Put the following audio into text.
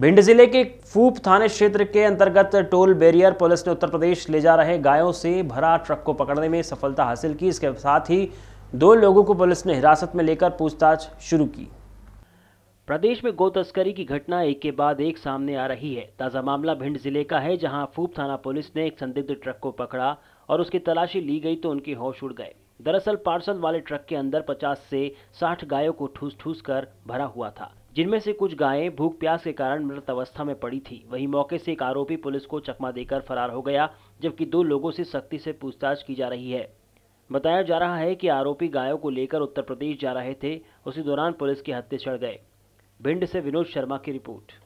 भिंड जिले के फूप थाने क्षेत्र के अंतर्गत टोल बैरियर पुलिस ने उत्तर प्रदेश ले जा रहे गायों से भरा ट्रक को पकड़ने में सफलता हासिल की इसके साथ ही दो लोगों को पुलिस ने हिरासत में लेकर पूछताछ शुरू की प्रदेश में गो तस्करी की घटना एक के बाद एक सामने आ रही है ताज़ा मामला भिंड जिले का है जहां फूप थाना पुलिस ने एक संदिग्ध ट्रक को पकड़ा और उसकी तलाशी ली गई तो उनके होश उड़ गए दरअसल पार्सल वाले ट्रक के अंदर 50 से 60 गायों को ठूस ठूस कर भरा हुआ था जिनमें से कुछ गायें भूख प्यास के कारण मृत अवस्था में पड़ी थी वहीं मौके से एक आरोपी पुलिस को चकमा देकर फरार हो गया जबकि दो लोगों से सख्ती से पूछताछ की जा रही है बताया जा रहा है कि आरोपी गायों को लेकर उत्तर प्रदेश जा रहे थे उसी दौरान पुलिस के हत्या चढ़ गए भिंड से विनोद शर्मा की रिपोर्ट